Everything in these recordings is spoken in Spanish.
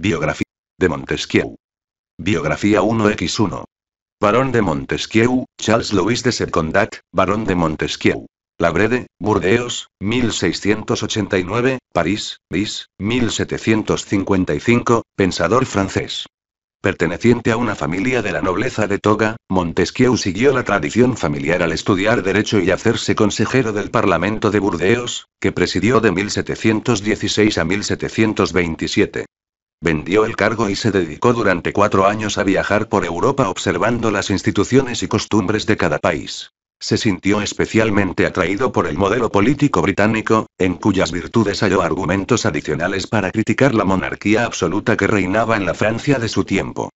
Biografía de Montesquieu. Biografía 1x1. Barón de Montesquieu, Charles Louis de Secondat, Barón de Montesquieu. Labrede, Burdeos, 1689, París, bis, 1755, pensador francés. Perteneciente a una familia de la nobleza de Toga, Montesquieu siguió la tradición familiar al estudiar derecho y hacerse consejero del Parlamento de Burdeos, que presidió de 1716 a 1727. Vendió el cargo y se dedicó durante cuatro años a viajar por Europa observando las instituciones y costumbres de cada país. Se sintió especialmente atraído por el modelo político británico, en cuyas virtudes halló argumentos adicionales para criticar la monarquía absoluta que reinaba en la Francia de su tiempo.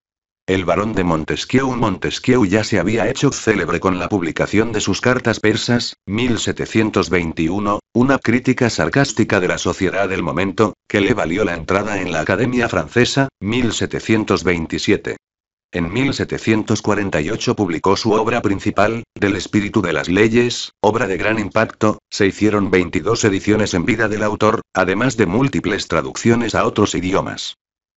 El barón de Montesquieu Montesquieu ya se había hecho célebre con la publicación de sus cartas persas, 1721, una crítica sarcástica de la sociedad del momento, que le valió la entrada en la Academia Francesa, 1727. En 1748 publicó su obra principal, Del espíritu de las leyes, obra de gran impacto, se hicieron 22 ediciones en vida del autor, además de múltiples traducciones a otros idiomas.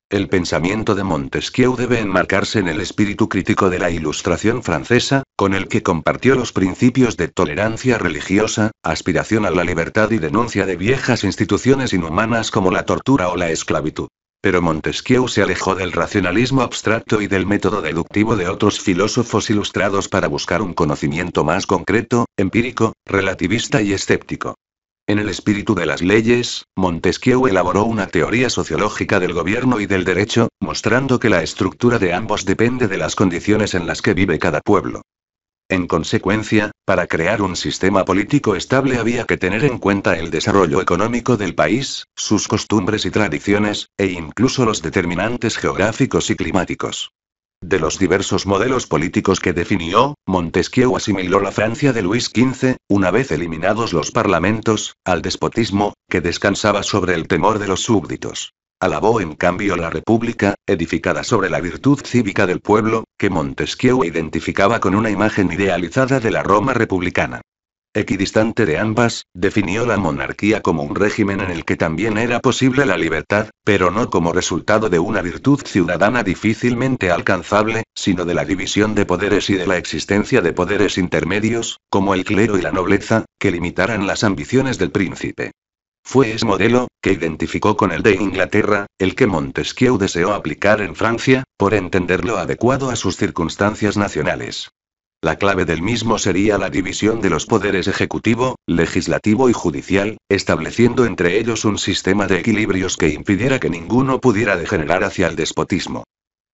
El pensamiento de Montesquieu debe enmarcarse en el espíritu crítico de la Ilustración francesa, con el que compartió los principios de tolerancia religiosa, aspiración a la libertad y denuncia de viejas instituciones inhumanas como la tortura o la esclavitud. Pero Montesquieu se alejó del racionalismo abstracto y del método deductivo de otros filósofos ilustrados para buscar un conocimiento más concreto, empírico, relativista y escéptico. En el espíritu de las leyes, Montesquieu elaboró una teoría sociológica del gobierno y del derecho, mostrando que la estructura de ambos depende de las condiciones en las que vive cada pueblo. En consecuencia, para crear un sistema político estable había que tener en cuenta el desarrollo económico del país, sus costumbres y tradiciones, e incluso los determinantes geográficos y climáticos. De los diversos modelos políticos que definió, Montesquieu asimiló la Francia de Luis XV, una vez eliminados los parlamentos, al despotismo, que descansaba sobre el temor de los súbditos. Alabó en cambio la República, edificada sobre la virtud cívica del pueblo, que Montesquieu identificaba con una imagen idealizada de la Roma republicana equidistante de ambas, definió la monarquía como un régimen en el que también era posible la libertad, pero no como resultado de una virtud ciudadana difícilmente alcanzable, sino de la división de poderes y de la existencia de poderes intermedios, como el clero y la nobleza, que limitaran las ambiciones del príncipe. Fue ese modelo, que identificó con el de Inglaterra, el que Montesquieu deseó aplicar en Francia, por entenderlo adecuado a sus circunstancias nacionales. La clave del mismo sería la división de los poderes ejecutivo, legislativo y judicial, estableciendo entre ellos un sistema de equilibrios que impidiera que ninguno pudiera degenerar hacia el despotismo.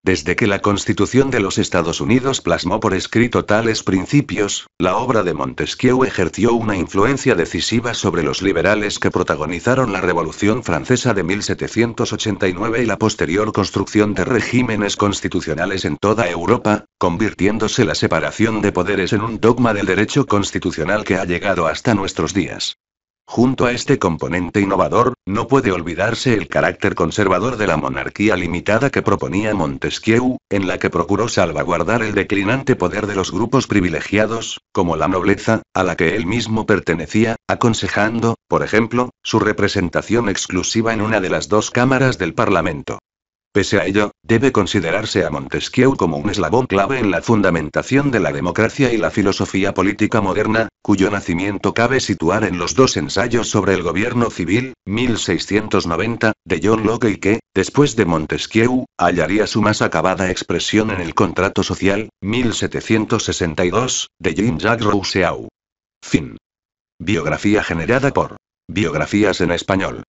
Desde que la Constitución de los Estados Unidos plasmó por escrito tales principios, la obra de Montesquieu ejerció una influencia decisiva sobre los liberales que protagonizaron la Revolución Francesa de 1789 y la posterior construcción de regímenes constitucionales en toda Europa, convirtiéndose la separación de poderes en un dogma del derecho constitucional que ha llegado hasta nuestros días. Junto a este componente innovador, no puede olvidarse el carácter conservador de la monarquía limitada que proponía Montesquieu, en la que procuró salvaguardar el declinante poder de los grupos privilegiados, como la nobleza, a la que él mismo pertenecía, aconsejando, por ejemplo, su representación exclusiva en una de las dos cámaras del Parlamento. Pese a ello, debe considerarse a Montesquieu como un eslabón clave en la fundamentación de la democracia y la filosofía política moderna, cuyo nacimiento cabe situar en los dos ensayos sobre el gobierno civil, 1690, de John Locke y que, después de Montesquieu, hallaría su más acabada expresión en el Contrato Social, 1762, de Jean-Jacques Rousseau. Fin. Biografía generada por Biografías en español.